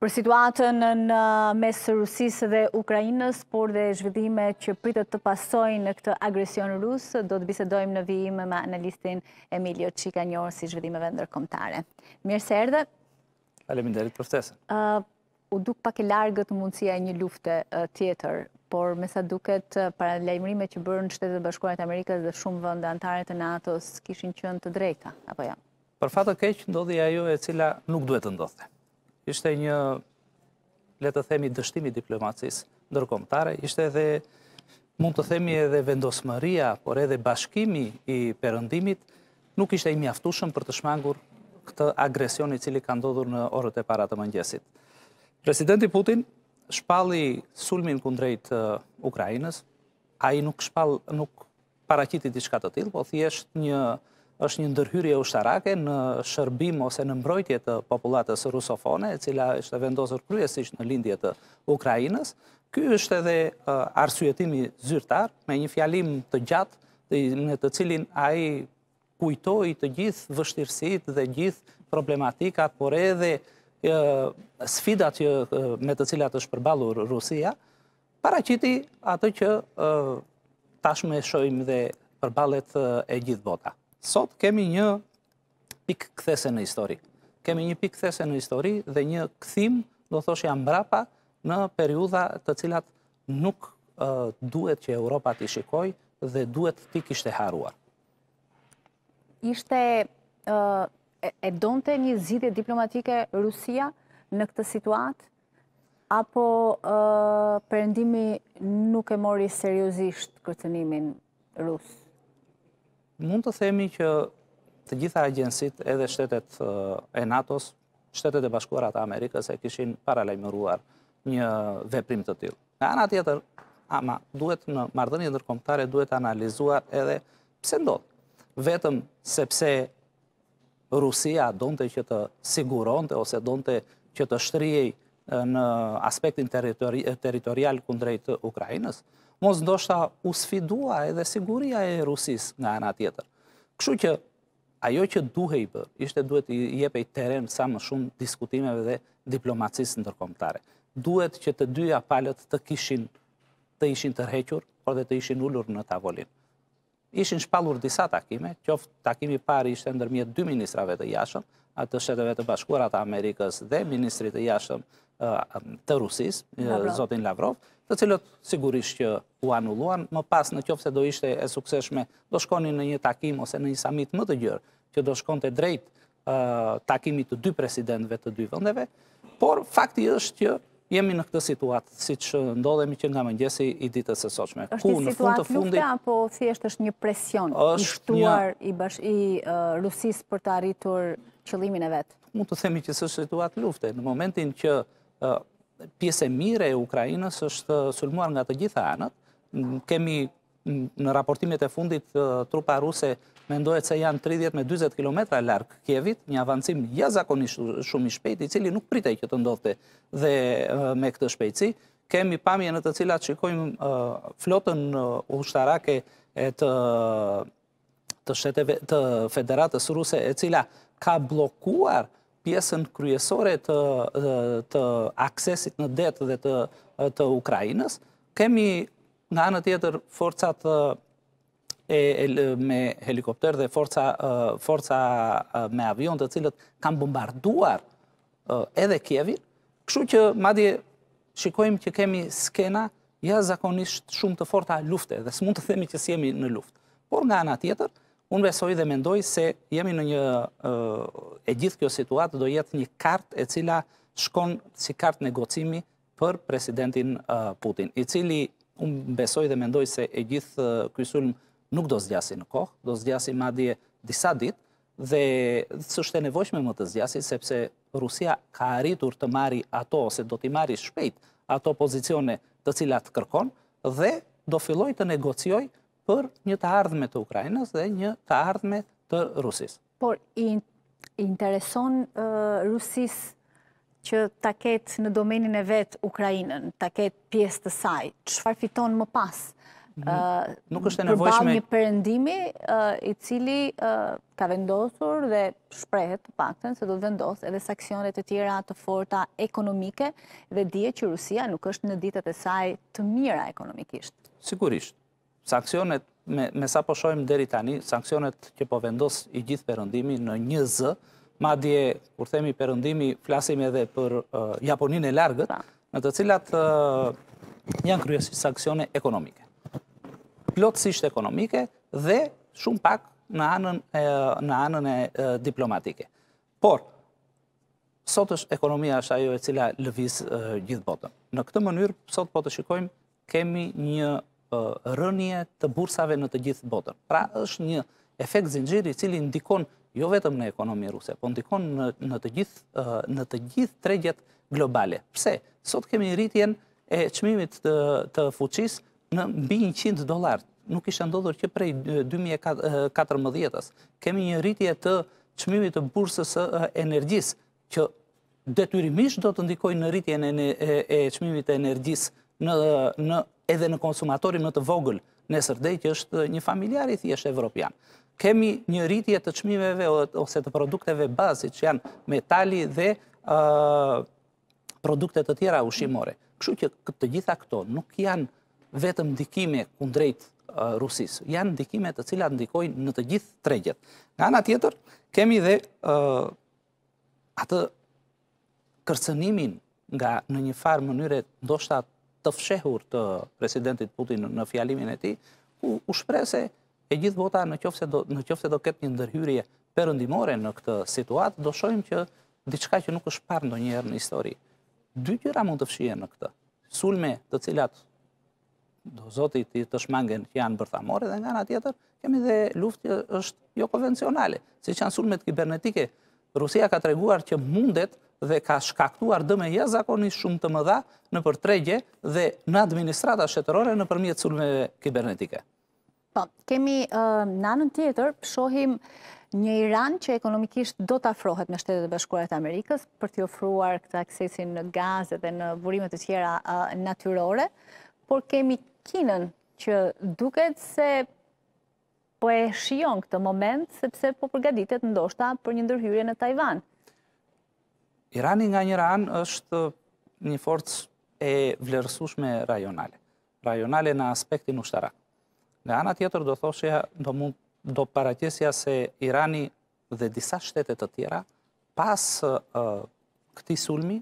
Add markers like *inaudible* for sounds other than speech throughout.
Për situatën në mesë Rusisë dhe Ukrajinës, por dhe zhvidime që pritët të pasojnë në këtë agresion rusë, do të bisedojmë në vijimë me analistin Emilio Qika Njorë si zhvidimeve ndërkomtare. Mirë se erdhe. Aleminderit për ftesën. U duk pak e largët mundësia e një lufte tjetër, por me sa duket para lejmërime që bërë në shtetet bashkuarit Amerikës dhe shumë vëndë antarët të NATO-s kishin qënë të drejta, apo ja? Jo? Për fatë keqë, ndodhja jo e cila nuk duhet të ndodhte ishte një, le të themi, dështimi diplomacis ndërkomtare, ishte edhe, mund të themi edhe vendosmëria, por edhe bashkimi i përëndimit, nuk ishte i mjaftushëm për të shmangur këtë agresioni cili ka ndodhur në orët e para të mëngjesit. Presidenti Putin shpalli sulmin kundrejt uh, Ukrajinës, a i nuk shpall, nuk paracitit i shkatë të tilë, po thjesht një është një ndërhyrje ushtarake në shërbim ose në mbrojtje të populatës rusofone, e cila është vendosur kryesisht në lindje të Ukrajinës. Ky është edhe arsujetimi zyrtar me një fjalim të gjatë në të cilin a i kujtoj të gjithë vështirësit dhe gjithë problematikat, por edhe sfidat me të cilat është përbalur Rusia, para qiti atë që tashme shojmë dhe përbalet e gjithë bota sot kemi një pikë këthese në histori. Kemi një pikë këthese në histori dhe një këthim, do thosh, jam brapa në periuda të cilat nuk duhet që Europa t'i shikoj dhe duhet t'i kishte haruar. Ishte, e donte një zhidhe diplomatike Rusia në këtë situatë, apo përëndimi nuk e mori seriosisht kërcenimin rusë? Mund të themi që të gjitha agjensit edhe shtetet e NATO-s, shtetet e bashkuarat e Amerikës e kishin paralajmëruar një veprim të tillë. Nga ana tjetër, ama duhet në mardënje ndërkombëtare duhet analizuar edhe pse ndodh. Vetëm sepse Rusia donte që të siguronte ose donte që të shtrihej në aspektin territorial kundrejt Ukrainës mos ndoshta u sfidua edhe siguria e Rusis nga ana tjetër. Kështu që ajo që duhej bë, ishte duhet i jepej teren sa më shumë diskutimeve dhe diplomacisë ndërkomtare. Duhet që të dyja palët të kishin të ishin tërhequr, por dhe të ishin ullur në tavolinë ishin shpalur disa takime, qoftë takimi parë ishte ndërmjet dy ministrave të jashtëm, atë shteteve të bashkuara të Amerikës dhe ministrit të jashtëm të Rusis, zotin Lavrov, të cilët sigurisht që u anulluan, më pas në qoftë se do ishte e sukseshme, do shkonin në një takim ose në një samit më të gjerë, që do shkonte drejt takimit të dy presidentëve të dy vendeve, por fakti është që jemi në këtë situatë, si që ndodhemi që nga mëngjesi i ditës e soqme. është situatë lufta, fundit, apo thjesht është një presion i shtuar i, i Rusis për të arritur qëllimin e vetë? Mu të themi që së situatë lufte, në momentin që uh, pjese mire e Ukrajinës është sulmuar nga të gjitha anët, kemi në raportimit e fundit, trupa ruse me ndojët se janë 30 me 20 km larkë Kjevit, një avancim jazakonisht shumë i shpejti, cili nuk pritej këtë ndodhte dhe me këtë shpejci. Kemi pamje në të cilat qikojmë flotën u shtarake të federatës ruse e cila ka blokuar pjesën kryesore të aksesit në detë dhe të Ukrajinës, kemi Nga anë tjetër, forcat me helikopter dhe forca me avion të cilët kanë bombarduar edhe Kjevi, këshu që madje shikojmë që kemi skena ja zakonisht shumë të forta lufte dhe së mund të themi që si jemi në luft. Por nga anë tjetër, unë besoj dhe mendoj se jemi në një e gjithë kjo situatë do jetë një kartë e cila shkon si kartë negocimi për presidentin Putin, i cili unë besoj dhe mendoj se e gjithë kësull nuk do zgjasi në kohë, do zgjasi ma dje disa ditë dhe së shte nevojshme më të zgjasi, sepse Rusia ka arritur të mari ato, ose do t'i mari shpejt ato pozicione të cilat të kërkon, dhe do filloj të negocioj për një të ardhme të Ukrajnës dhe një të ardhme të Rusis. Por, i intereson Rusis që ta ketë në domenin e vetë Ukrajinën, ta ketë pjesë të saj, qëfar fiton më pas? Mhm. Nuk është e nevojshme... Përbal një përëndimi i cili ka vendosur dhe shprehet të pakten se do të vendos edhe saksionet e tjera të forta ekonomike dhe dje që Rusia nuk është në ditët e saj të mira ekonomikisht. Sigurisht. Saksionet, me sa po shojmë deri tani, saksionet që po vendos i gjithë përëndimi në një zë, ma dje, kur themi përëndimi, flasim edhe për uh, Japonin e largët, pra. në të cilat uh, janë kryesit sakcione ekonomike. Plotësisht ekonomike dhe shumë pak në anën e diplomatike. Por, sot është ekonomia është ajo e cila lëviz uh, gjithë botën. Në këtë mënyrë, sot po të shikojmë, kemi një rënje të bursave në të gjithë botën. Pra, është një efekt zinëgjiri cili ndikon jo vetëm në ekonomi ruse, po ndikon në të gjithë tregjet globale. Pse? Sot kemi rritjen e qmimit të fuqis në mbi 100 dolar. Nuk ishë ndodhur që prej 2014-ës. Kemi një rritje të qmimit të bursës e energjis, që detyrimisht do të ndikoj në rritjen e qmimit të energjis edhe në konsumatorim në të vogël, nësërdej që është një familjarit i është evropian kemi një rritje të qmimeve ose të produkteve bazi që janë metali dhe produkte të tjera ushimore. Këshu që të gjitha këto nuk janë vetëm ndikime kundrejt Rusis, janë ndikime të cilat ndikojnë në të gjithë tregjet. Nga nga tjetër, kemi dhe atë kërcenimin nga në një farë mënyre ndoshta të fshehur të presidentit Putin në fjalimin e ti, ku u shprese e gjithë vota në qofë se do, në ketë një ndërhyrje përëndimore në këtë situatë, do shojmë që diçka që nuk është parë në njerë në histori. Dy gjyra mund të fshie në këtë. Sulme të cilat do zotit të të shmangen që janë bërthamore dhe nga nga tjetër, kemi dhe luft që është jo konvencionale. Si që janë sulmet kibernetike, Rusia ka treguar që mundet dhe ka shkaktuar dëme jazakoni shumë të mëdha në për tregje dhe në administrata shetërore në përmjet sulmeve kibernetike. Po, kemi në anën tjetër, shohim një Iran që ekonomikisht do të afrohet me shtetet e bashkurat Amerikës për t'i ofruar këtë aksesin në gazet dhe në burimet të tjera natyrore, por kemi kinën që duket se po e shion këtë moment sepse po përgaditet ndoshta për një ndërhyrje në Taiwan. Irani nga një ran është një forcë e vlerësushme rajonale. Rajonale në aspektin ushtarak. Në anë tjetër do thoshë do mund do paraqesja se Irani dhe disa shtete të tjera pas uh, këtij sulmi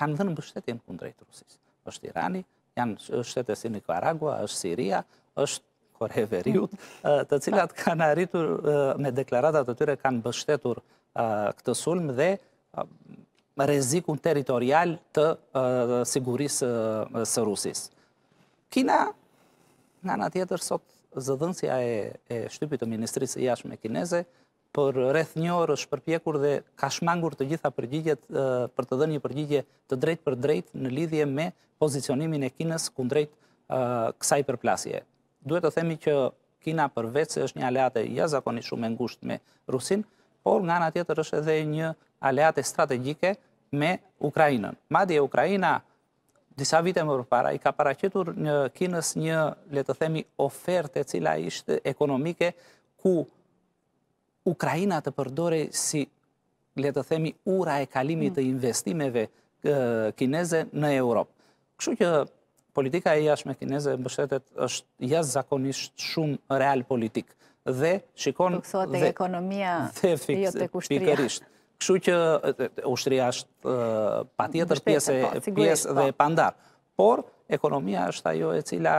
kanë dhënë mbështetje kundrejt Rusisë. Është Irani, janë shtetet si Nicaragua, është Siria, është Korea Veriut, të cilat *laughs* kanë arritur me deklarata të tyre kanë mbështetur uh, këtë sulm dhe uh, rezikun territorial të uh, sigurisë uh, së Rusisë. Kina Nga nga tjetër, sot zëdhënësja e shtypit të Ministrisë jashme kineze, për rreth një orë është përpjekur dhe ka shmangur të gjitha përgjigjet për të dhe një përgjigje të drejt për drejt në lidhje me pozicionimin e kines kundrejt kësaj përplasje. Duhet të themi që kina përveç se është një aleate jazakoni shumë ngusht me Rusin, por nga nga tjetër është edhe një aleate strategike me Ukrajinën. Madje Ukrajina disa vite më përpara i ka paraqitur në Kinës një, le të themi, ofertë e cila ishte ekonomike ku Ukraina të përdore si le të themi ura e kalimit mm. të investimeve kineze në Europë. Kështu që politika e jashtme kineze mbështetet është zakonisht shumë real politik dhe shikon dhe ekonomia jote Kështu që ushtria është pa tjetër po, pjesë dhe po. pandarë. Por, ekonomia është ajo e cila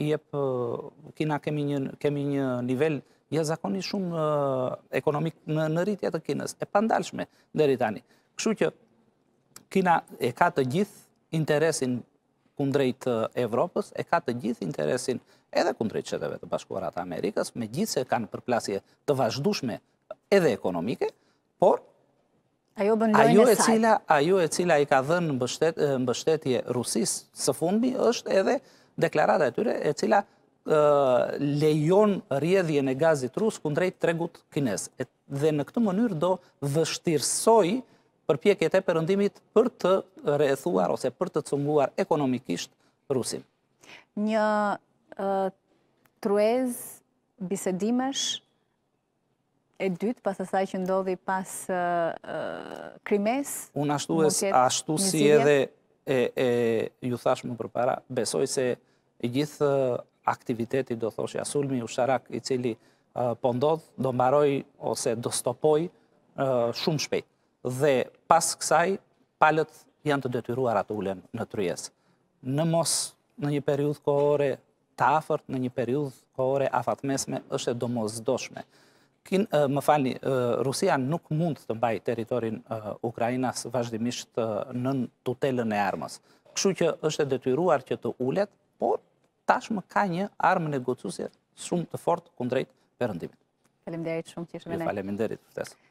i e për kina kemi një nivel një zakoni shumë ekonomik në rritja të kinës, e pandalshme dheri tani. Kështu që kina e ka të gjithë interesin kundrejt Evropës, e ka të gjithë interesin edhe kundrejt qeteve të bashkuarat Amerikës, me gjithë se kanë përplasje të vazhdushme edhe ekonomike, por Ajo bën e Ajo e cila, ajo e cila i ka dhenë në mbështetje Rusisë së fundmi, është edhe deklarata e tyre e cila lejon rjedhje në gazit rusë kundrejt tregut kines. dhe në këtë mënyrë do vështirësoj për pjeket e përëndimit për të rethuar ose për të cunguar ekonomikisht Rusim. Një truez bisedimesh e dytë, pas të saj që ndodhi pas krimes? Unë ashtu ashtu si edhe e ju thash më përpara, besoj se gjithë aktiviteti do thoshe asulmi u sharak i cili po ndodhë, do mbaroj ose do stopoj shumë shpejt. Dhe pas kësaj, palët janë të detyruar atë ulen në tryes. Në mos në një periudhë kohore të në një periudhë kohore afatmesme, është e domozdoshme më falni, Rusia nuk mund të mbaj teritorin Ukrajinas vazhdimisht në tutelën e armës. Këshu që është detyruar që të ullet, por tashmë ka një armë negocusje shumë të fort kundrejt përëndimit. Falem derit shumë që ishëm e ne. Falem derit, përtesë.